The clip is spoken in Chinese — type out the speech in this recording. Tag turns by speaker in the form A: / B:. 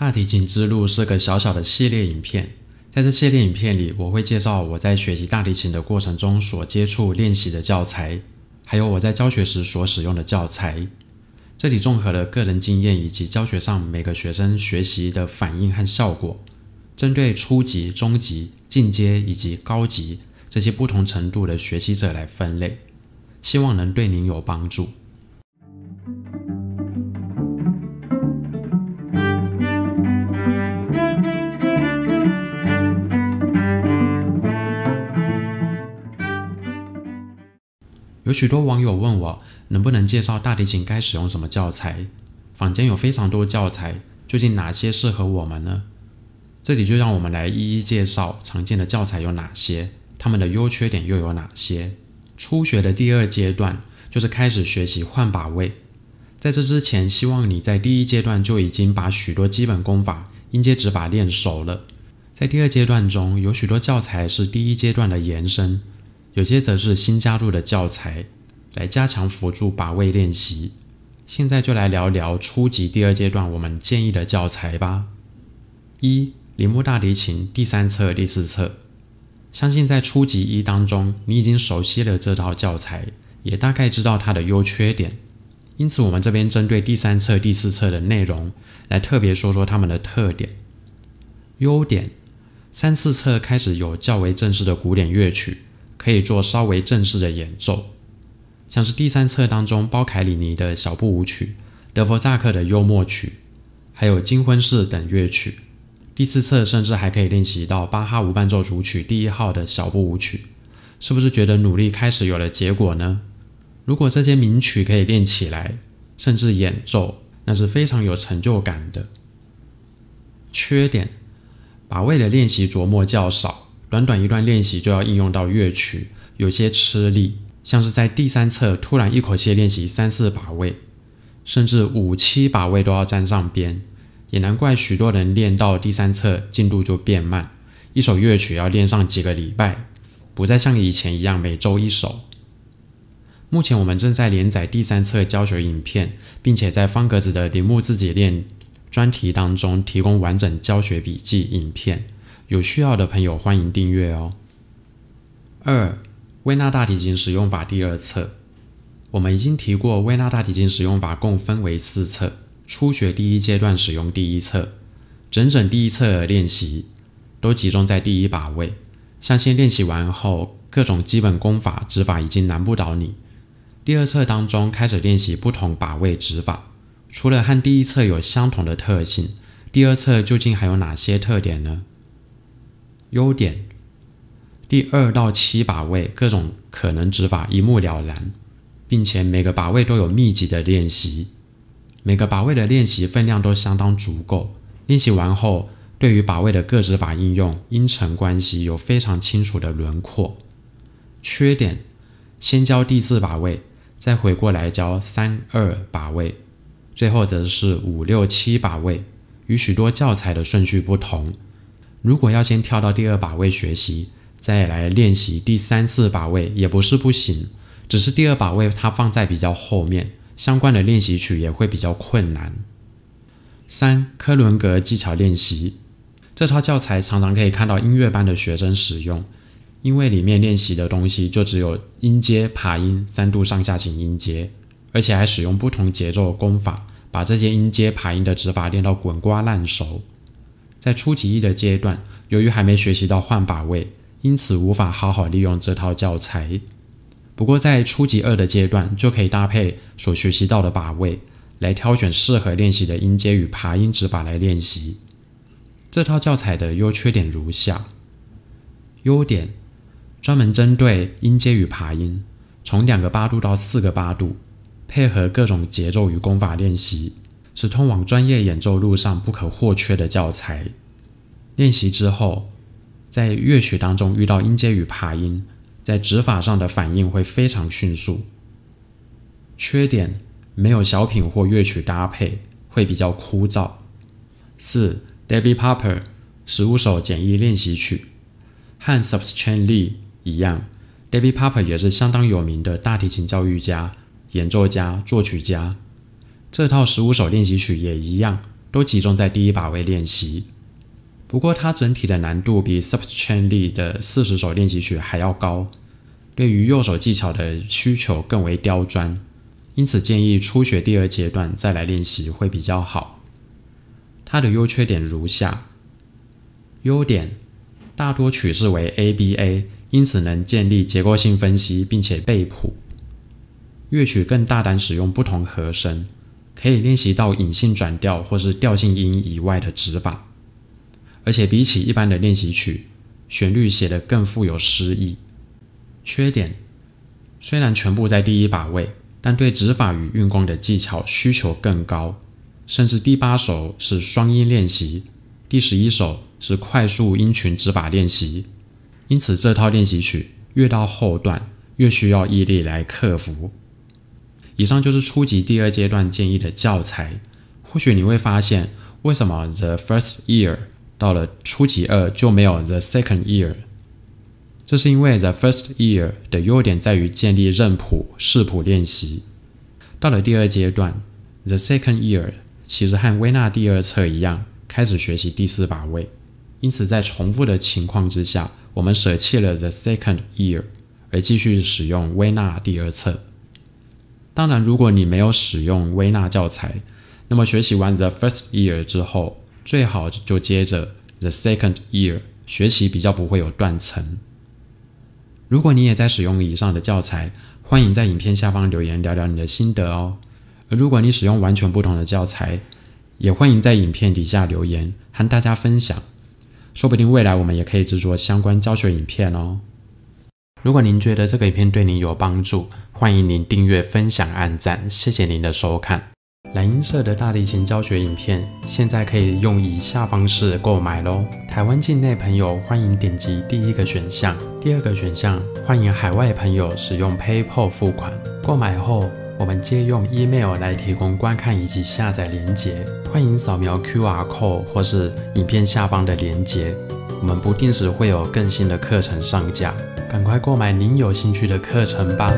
A: 大提琴之路是个小小的系列影片，在这系列影片里，我会介绍我在学习大提琴的过程中所接触练习的教材，还有我在教学时所使用的教材。这里综合了个人经验以及教学上每个学生学习的反应和效果，针对初级、中级、进阶以及高级这些不同程度的学习者来分类，希望能对您有帮助。有许多网友问我，能不能介绍大提琴该使用什么教材？坊间有非常多教材，究竟哪些适合我们呢？这里就让我们来一一介绍常见的教材有哪些，它们的优缺点又有哪些。初学的第二阶段就是开始学习换把位，在这之前，希望你在第一阶段就已经把许多基本功法、音阶指法练熟了。在第二阶段中，有许多教材是第一阶段的延伸。有些则是新加入的教材，来加强辅助把位练习。现在就来聊聊初级第二阶段我们建议的教材吧。一铃木大提琴第三册、第四册，相信在初级一当中，你已经熟悉了这套教材，也大概知道它的优缺点。因此，我们这边针对第三册、第四册的内容，来特别说说它们的特点。优点：三四册开始有较为正式的古典乐曲。可以做稍微正式的演奏，像是第三册当中包凯里尼的小步舞曲、德弗扎克的幽默曲，还有金婚式等乐曲。第四册甚至还可以练习到巴哈无伴奏主曲第一号的小步舞曲。是不是觉得努力开始有了结果呢？如果这些名曲可以练起来，甚至演奏，那是非常有成就感的。缺点，把位的练习琢磨较少。短短一段练习就要应用到乐曲，有些吃力，像是在第三册突然一口气练习三四把位，甚至五七把位都要沾上边，也难怪许多人练到第三册进度就变慢。一首乐曲要练上几个礼拜，不再像以前一样每周一首。目前我们正在连载第三册教学影片，并且在方格子的铃木自己练专题当中提供完整教学笔记影片。有需要的朋友欢迎订阅哦。二《维纳大提琴使用法》第二册，我们已经提过，《维纳大提琴使用法》共分为四册，初学第一阶段使用第一册，整整第一册的练习都集中在第一把位，相信练习完后，各种基本功法指法已经难不倒你。第二册当中开始练习不同把位指法，除了和第一册有相同的特性，第二册究竟还有哪些特点呢？优点：第二到七把位各种可能指法一目了然，并且每个把位都有密集的练习，每个把位的练习分量都相当足够。练习完后，对于把位的各指法应用、音程关系有非常清楚的轮廓。缺点：先教第四把位，再回过来教三二把位，最后则是五六七把位，与许多教材的顺序不同。如果要先跳到第二把位学习，再来练习第三次把位也不是不行，只是第二把位它放在比较后面，相关的练习曲也会比较困难。三科伦格技巧练习这套教材常常可以看到音乐班的学生使用，因为里面练习的东西就只有音阶爬音三度上下行音阶，而且还使用不同节奏的功法，把这些音阶爬音的指法练到滚瓜烂熟。在初级一的阶段，由于还没学习到换把位，因此无法好好利用这套教材。不过，在初级二的阶段，就可以搭配所学习到的把位，来挑选适合练习的音阶与爬音指法来练习。这套教材的优缺点如下：优点，专门针对音阶与爬音，从两个八度到四个八度，配合各种节奏与功法练习。是通往专业演奏路上不可或缺的教材。练习之后，在乐曲当中遇到音阶与琶音，在指法上的反应会非常迅速。缺点没有小品或乐曲搭配，会比较枯燥。四，David p o p p e r 十五首简易练习曲，和 Subschen Lee 一样，David p o p p e r 也是相当有名的大提琴教育家、演奏家、作曲家。这套十五首练习曲也一样，都集中在第一把位练习。不过，它整体的难度比 Sub Chen Li 的四十首练习曲还要高，对于右手技巧的需求更为刁钻。因此，建议初学第二阶段再来练习会比较好。它的优缺点如下：优点，大多曲式为 ABA，因此能建立结构性分析，并且背谱。乐曲更大胆使用不同和声。可以练习到隐性转调或是调性音以外的指法，而且比起一般的练习曲，旋律写得更富有诗意。缺点虽然全部在第一把位，但对指法与运功的技巧需求更高，甚至第八首是双音练习，第十一首是快速音群指法练习，因此这套练习曲越到后段越需要毅力来克服。以上就是初级第二阶段建议的教材。或许你会发现，为什么 the first year 到了初级二就没有 the second year？这是因为 the first year 的优点在于建立认谱视谱练习。到了第二阶段，the second year 其实和微纳第二册一样，开始学习第四把位。因此，在重复的情况之下，我们舍弃了 the second year，而继续使用微纳第二册。当然，如果你没有使用微纳教材，那么学习完 the first year 之后，最好就接着 the second year 学习，比较不会有断层。如果你也在使用以上的教材，欢迎在影片下方留言聊聊你的心得哦。而如果你使用完全不同的教材，也欢迎在影片底下留言和大家分享，说不定未来我们也可以制作相关教学影片哦。如果您觉得这个影片对你有帮助，欢迎您订阅、分享、按赞，谢谢您的收看。蓝音社的大提琴教学影片现在可以用以下方式购买喽。台湾境内朋友欢迎点击第一个选项，第二个选项欢迎海外朋友使用 PayPal 付款购买后，我们借用 Email 来提供观看以及下载链接。欢迎扫描 QR Code 或是影片下方的链接。我们不定时会有更新的课程上架，赶快购买您有兴趣的课程吧。